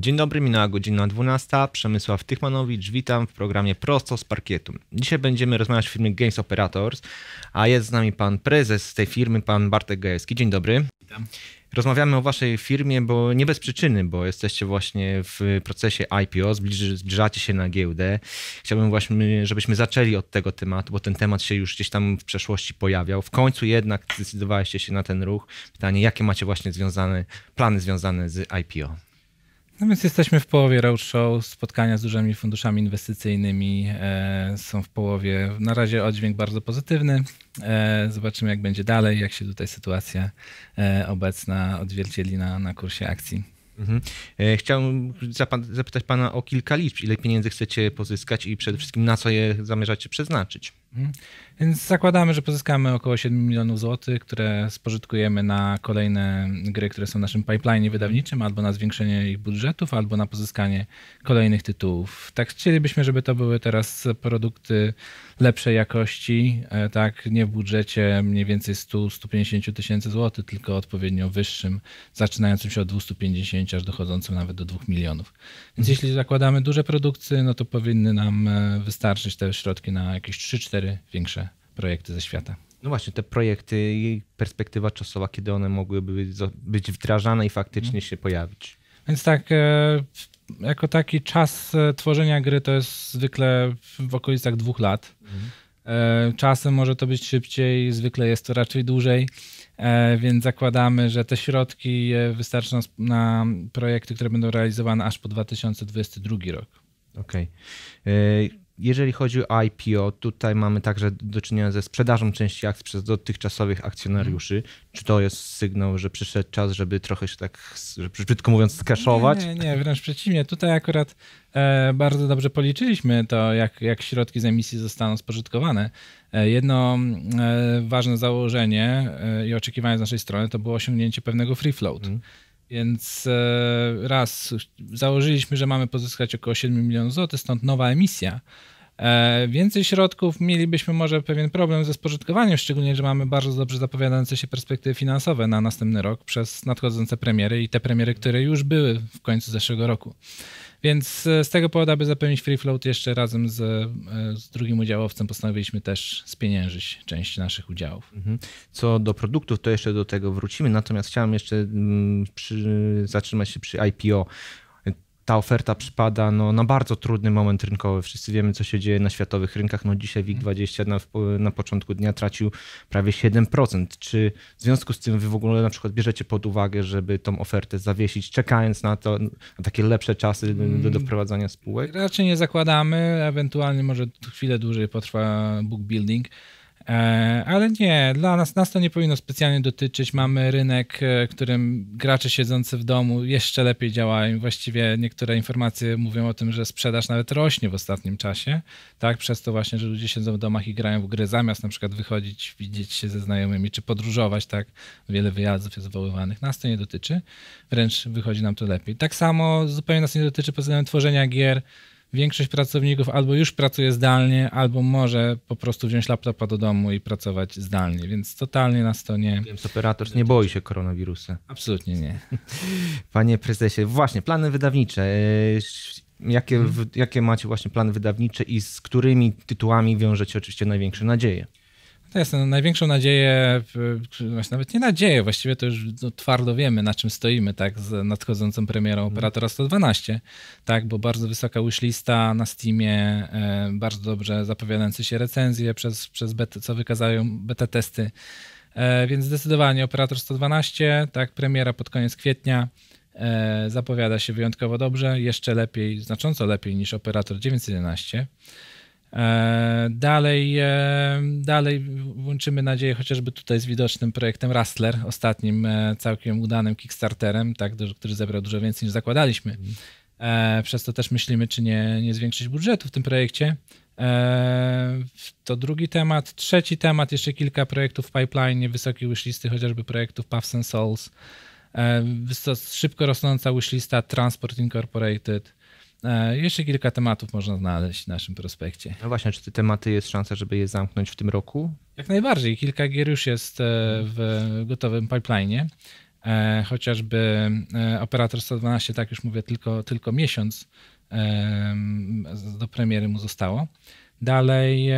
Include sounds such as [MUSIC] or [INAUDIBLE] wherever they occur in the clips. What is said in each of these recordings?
Dzień dobry, minęła godzina 12. Przemysław Tychmanowicz, witam w programie Prosto z Parkietu. Dzisiaj będziemy rozmawiać o firmie Games Operators, a jest z nami pan prezes tej firmy, pan Bartek Gajewski. Dzień dobry. Witam. Rozmawiamy o waszej firmie, bo nie bez przyczyny, bo jesteście właśnie w procesie IPO, zbliży, zbliżacie się na giełdę. Chciałbym właśnie, żebyśmy zaczęli od tego tematu, bo ten temat się już gdzieś tam w przeszłości pojawiał. W końcu jednak zdecydowaliście się na ten ruch. Pytanie, jakie macie właśnie związane, plany związane z IPO? No więc jesteśmy w połowie roadshow, spotkania z dużymi funduszami inwestycyjnymi e, są w połowie. Na razie oddźwięk bardzo pozytywny. E, zobaczymy, jak będzie dalej, jak się tutaj sytuacja e, obecna odzwierciedli na, na kursie akcji. Mhm. E, zapytać Pana o kilka liczb. Ile pieniędzy chcecie pozyskać i przede wszystkim na co je zamierzacie przeznaczyć? Mhm. Więc zakładamy, że pozyskamy około 7 milionów złotych, które spożytkujemy na kolejne gry, które są w naszym pipeline wydawniczym, albo na zwiększenie ich budżetów, albo na pozyskanie kolejnych tytułów. Tak chcielibyśmy, żeby to były teraz produkty lepszej jakości, e, tak, nie w budżecie mniej więcej 100-150 tysięcy złotych, tylko odpowiednio wyższym, zaczynającym się od 250 aż dochodzącym nawet do 2 milionów. Więc mhm. jeśli zakładamy duże produkcje, no to powinny nam e, wystarczyć te środki na jakieś 3-4 cztery większe projekty ze świata. No właśnie, te projekty i perspektywa czasowa, kiedy one mogłyby być wdrażane i faktycznie się pojawić. Więc tak, e, jako taki czas e, tworzenia gry to jest zwykle w okolicach dwóch lat. Mhm. E, czasem może to być szybciej, zwykle jest to raczej dłużej, więc zakładamy, że te środki wystarczą na projekty, które będą realizowane aż po 2022 rok. Okej. Okay. Jeżeli chodzi o IPO, tutaj mamy także do czynienia ze sprzedażą części akcji przez dotychczasowych akcjonariuszy. Mhm. Czy to jest sygnał, że przyszedł czas, żeby trochę się tak, brzydko mówiąc, skaszować? Nie, nie, nie, wręcz przeciwnie. Tutaj akurat e, bardzo dobrze policzyliśmy to, jak, jak środki z emisji zostaną spożytkowane. E, jedno e, ważne założenie e, i oczekiwanie z naszej strony to było osiągnięcie pewnego free float. Mhm. Więc e, raz założyliśmy, że mamy pozyskać około 7 milionów złotych, stąd nowa emisja. E, więcej środków mielibyśmy może pewien problem ze spożytkowaniem, szczególnie, że mamy bardzo dobrze zapowiadające się perspektywy finansowe na następny rok przez nadchodzące premiery i te premiery, które już były w końcu zeszłego roku. Więc e, z tego powodu, aby zapełnić free float, jeszcze razem z, e, z drugim udziałowcem postanowiliśmy też spieniężyć część naszych udziałów. Mhm. Co do produktów, to jeszcze do tego wrócimy. Natomiast chciałem jeszcze mm, przy, zatrzymać się przy IPO ta oferta przypada no, na bardzo trudny moment rynkowy. Wszyscy wiemy, co się dzieje na światowych rynkach. No, dzisiaj WIG20 mhm. na, na początku dnia tracił prawie 7%. Czy w związku z tym wy w ogóle na przykład bierzecie pod uwagę, żeby tą ofertę zawiesić, czekając na, to, na takie lepsze czasy do, do mm. wprowadzania spółek? Raczej nie zakładamy. Ewentualnie może chwilę dłużej potrwa book building E, ale nie, dla nas, nas to nie powinno specjalnie dotyczyć. Mamy rynek, e, którym gracze siedzący w domu jeszcze lepiej działają. Właściwie niektóre informacje mówią o tym, że sprzedaż nawet rośnie w ostatnim czasie. Tak, przez to właśnie, że ludzie siedzą w domach i grają w gry zamiast na przykład wychodzić, widzieć się ze znajomymi czy podróżować, tak. Wiele wyjazdów jest zwoływanych. Nas to nie dotyczy. Wręcz wychodzi nam to lepiej. Tak samo zupełnie nas nie dotyczy pod względem tworzenia gier większość pracowników albo już pracuje zdalnie, albo może po prostu wziąć laptopa do domu i pracować zdalnie, więc totalnie nas to nie... Więc operator nie boi się koronawirusa. Absolutnie nie. [LAUGHS] Panie prezesie, właśnie, plany wydawnicze. E, jakie, hmm. jakie macie właśnie plany wydawnicze i z którymi tytułami wiążecie oczywiście największe nadzieje? To no jest no, największą nadzieję, nawet nie nadzieję, właściwie to już no, twardo wiemy, na czym stoimy, tak, z nadchodzącą premierą mhm. Operatora 112, tak, bo bardzo wysoka wishlista na Steamie, e, bardzo dobrze zapowiadające się recenzje przez, przez beta, co wykazają beta testy, e, więc zdecydowanie Operator 112, tak, premiera pod koniec kwietnia, e, zapowiada się wyjątkowo dobrze, jeszcze lepiej, znacząco lepiej niż Operator 911, E, dalej, e, dalej włączymy nadzieję chociażby tutaj z widocznym projektem Rustler, ostatnim e, całkiem udanym Kickstarterem, tak, który zebrał dużo więcej niż zakładaliśmy. Mhm. Przez to też myślimy, czy nie, nie zwiększyć budżetu w tym projekcie. To drugi temat. Trzeci temat, jeszcze kilka projektów w pipeline, wysokie wishlisty, chociażby projektów Puffs and Souls. Szybko rosnąca wishlista Transport Incorporated. E, jeszcze kilka tematów można znaleźć w naszym prospekcie. No właśnie, czy te tematy jest szansa, żeby je zamknąć w tym roku? Jak najbardziej. Kilka gier już jest e, w gotowym pipeline'ie. E, chociażby Operator 112, tak już mówię, tylko, tylko miesiąc do premiery mu zostało. Dalej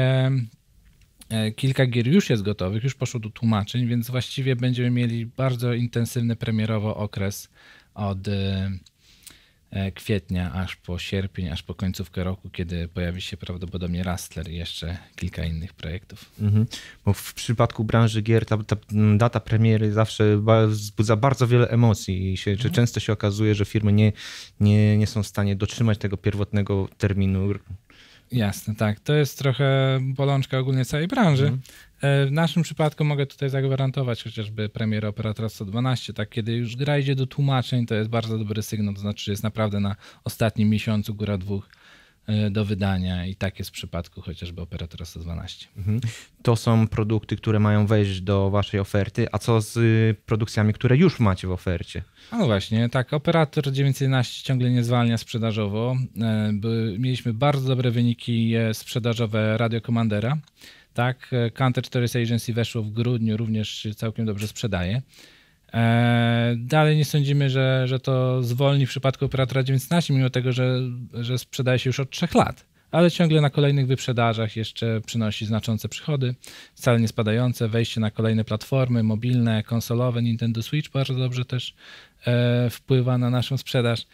kilka gier już jest gotowych, już poszło do tłumaczeń, więc właściwie będziemy mieli bardzo intensywny premierowo okres od E, kwietnia, aż po sierpień, aż po końcówkę roku, kiedy pojawi się prawdopodobnie Rustler i jeszcze kilka innych projektów. Mhm. Bo w przypadku branży gier ta, ta data premiery zawsze wzbudza bardzo wiele emocji i się, mhm. często się okazuje, że firmy nie, nie, nie są w stanie dotrzymać tego pierwotnego terminu Jasne, tak. To jest trochę bolączka ogólnie całej branży. Mm. W naszym przypadku mogę tutaj zagwarantować chociażby premier operatora 112, tak kiedy już gra idzie do tłumaczeń, to jest bardzo dobry sygnał, to znaczy, że jest naprawdę na ostatnim miesiącu, góra dwóch E, do wydania i tak jest w przypadku chociażby operatora 112. Mhm. To są produkty, które mają wejść do waszej oferty, a co z y, produkcjami, które już macie w ofercie? No właśnie, tak, operator 911 ciągle nie zwalnia sprzedażowo. E, mieliśmy bardzo dobre wyniki sprzedażowe Radio Commandera. Tak, e, Counter Terrorist Agency weszło w grudniu, również całkiem dobrze sprzedaje. E, dalej nie sądzimy, że, że to zwolni w przypadku operatora 19, mimo tego, że, że sprzedaje się już od 3 lat, ale ciągle na kolejnych wyprzedażach jeszcze przynosi znaczące przychody, wcale nie spadające, wejście na kolejne platformy mobilne, konsolowe, Nintendo Switch bardzo dobrze też e, wpływa na naszą sprzedaż.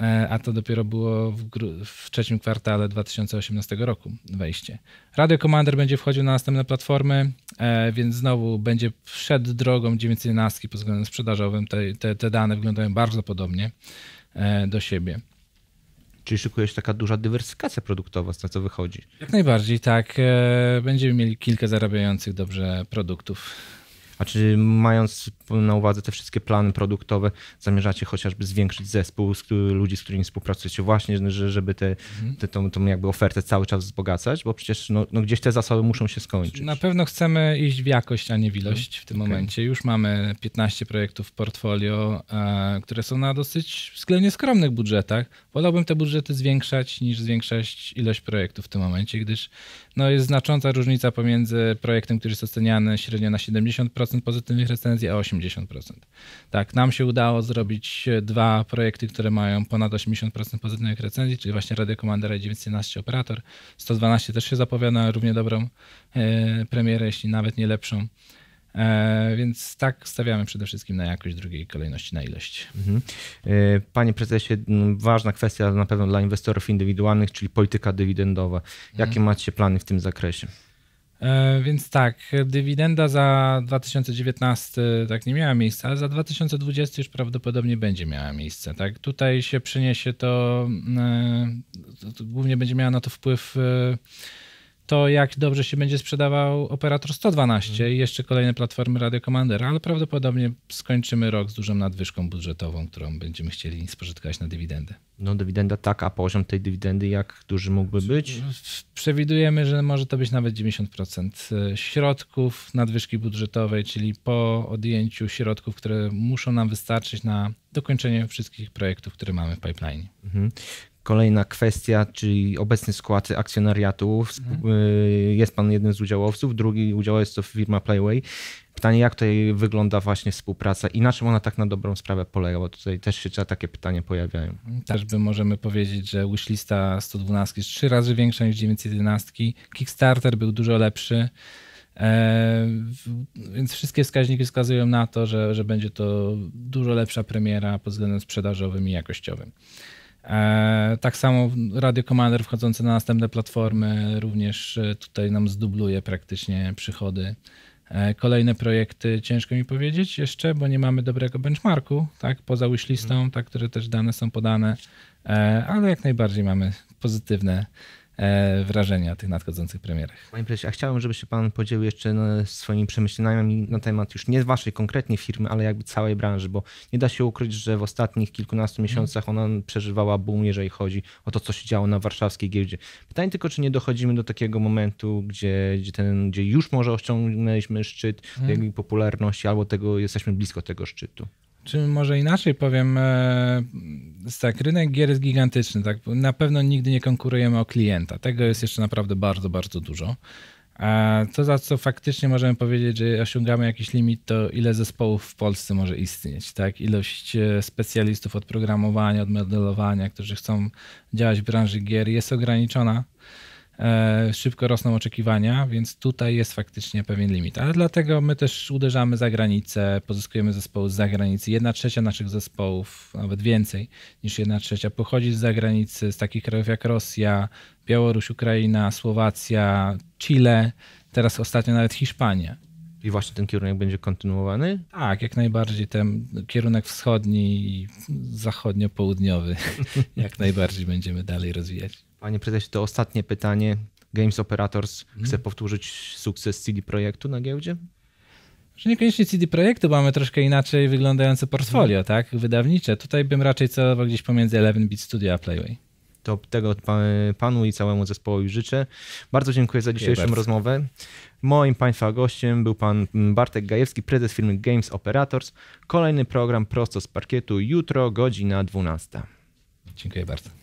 E, a to dopiero było w, w, trzecim kwartale 2018 roku wejście. Radio Commander będzie wchodził na następne platformy, e, więc znowu będzie przed drogą 911 pod względem sprzedażowym. Te, te, te dane wyglądają bardzo podobnie e, do siebie. Czyli szykuje się taka duża dywersyfikacja produktowa, z na co wychodzi. Jak najbardziej, tak. Będziemy mieli kilka zarabiających dobrze produktów. A czy mając na uwadze te wszystkie plany produktowe, zamierzacie chociażby zwiększyć zespół ludzi, z którymi współpracujecie właśnie, żeby te, mhm. te, tą, tą jakby ofertę cały czas wzbogacać, bo przecież no, no, gdzieś te zasoby muszą się skończyć. Na pewno chcemy iść w jakość, a nie w ilość w tym okay. Mhm. momencie. Już mamy 15 projektów w portfolio, e, które są na dosyć względnie skromnych budżetach. Wolałbym te budżety zwiększać niż zwiększać ilość projektów w tym momencie, gdyż no, jest znacząca różnica pomiędzy projektem, który jest oceniany średnio na 70% pozytywnych recenzji, a 80% 80%. Tak, nam się udało zrobić e, dwa projekty, które mają ponad 80% pozytywnych recenzji, czyli właśnie Radio Commandera i 911 Operator. 112 też się zapowiada równie dobrą e, premierę, jeśli nawet nie lepszą. E, więc tak stawiamy przede wszystkim na jakość drugiej kolejności, na ilość. Mhm. E, panie prezesie, ważna kwestia na pewno dla inwestorów indywidualnych, czyli polityka dywidendowa. Jakie mhm. macie plany w tym zakresie? E, więc tak, dywidenda za 2019 tak nie miała miejsca, ale za 2020 już prawdopodobnie będzie miała miejsce. Tak? Tutaj się przyniesie to, mm, e, głównie będzie miała na to wpływ e, to, jak dobrze się będzie sprzedawał operator 112 mhm. i jeszcze kolejne platformy Radio Commander, ale prawdopodobnie skończymy rok z dużą nadwyżką budżetową, którą będziemy chcieli spożytkować na dywidendę. No dywidenda tak, a poziom tej dywidendy jak duży mógłby być? Przewidujemy, że może to być nawet 90% e, środków nadwyżki budżetowej, czyli po odjęciu środków, które muszą nam wystarczyć na dokończenie wszystkich projektów, które mamy w pipeline. Mhm. Kolejna kwestia, czyli obecny skład akcjonariatu. Mhm. Y, jest pan jednym z udziałowców, drugi udziałowec to firma Playway. Pytanie, jak tutaj wygląda właśnie współpraca i na czym ona tak na dobrą sprawę polega, bo tutaj też się takie pytania pojawiają. Też by możemy powiedzieć, że wishlista 112 jest trzy razy większa niż 911. Kickstarter był dużo lepszy. E, więc wszystkie wskaźniki wskazują na to, że, że będzie to dużo lepsza premiera pod względem sprzedażowym i jakościowym. E, tak samo Radio Commander wchodzący na następne platformy również e, tutaj nam zdubluje praktycznie przychody. E, kolejne projekty ciężko mi powiedzieć jeszcze, bo nie mamy dobrego benchmarku, tak, poza wishlistą, mhm. tak, które też dane są podane, ale jak najbardziej mamy pozytywne E, wrażenia tych nadchodzących premierach. Panie prezesie, a chciałbym, żeby się pan podzielił jeszcze no, swoimi przemyśleniami na temat już nie waszej konkretnie firmy, ale jakby całej branży, bo nie da się ukryć, że w ostatnich kilkunastu mhm. miesiącach ona przeżywała boom, jeżeli chodzi o to, co się działo na warszawskiej giełdzie. Pytanie tylko, czy nie dochodzimy do takiego momentu, gdzie, gdzie, ten, gdzie już może osiągnęliśmy szczyt hmm. popularności, albo tego jesteśmy blisko tego szczytu czy może inaczej powiem, e, tak, rynek gier jest gigantyczny, tak, na pewno nigdy nie konkurujemy o klienta, tego jest jeszcze naprawdę bardzo, bardzo dużo. A to, za co faktycznie możemy powiedzieć, że osiągamy jakiś limit, to ile zespołów w Polsce może istnieć, tak? Ilość e, specjalistów od programowania, od modelowania, którzy chcą działać w branży gier jest ograniczona. E, szybko rosną oczekiwania, więc tutaj jest faktycznie pewien limit. Ale dlatego my też uderzamy za granicę, pozyskujemy zespoły z zagranicy. Jedna trzecia naszych zespołów, nawet więcej niż jedna trzecia, pochodzi z zagranicy, z takich krajów jak Rosja, Białoruś, Ukraina, Słowacja, Chile, teraz ostatnio nawet Hiszpania. I właśnie ten kierunek będzie kontynuowany? Tak, jak najbardziej. Ten kierunek wschodni i zachodnio-południowy [LAUGHS] jak najbardziej będziemy dalej rozwijać. Panie prezesie, to ostatnie pytanie. Games Operators mhm. chce powtórzyć sukces CD Projektu na giełdzie? Że niekoniecznie CD Projektu, bo mamy troszkę inaczej wyglądające portfolio, mhm. tak? Wydawnicze. Tutaj bym raczej celował gdzieś pomiędzy 11-bit Studio a Playway. To tego panu i całemu zespołowi życzę. Bardzo dziękuję za dzisiejszą dziękuję rozmowę. Moim państwa gościem był pan Bartek Gajewski, prezes firmy Games Operators. Kolejny program prosto z parkietu jutro godzina 12. Dziękuję bardzo.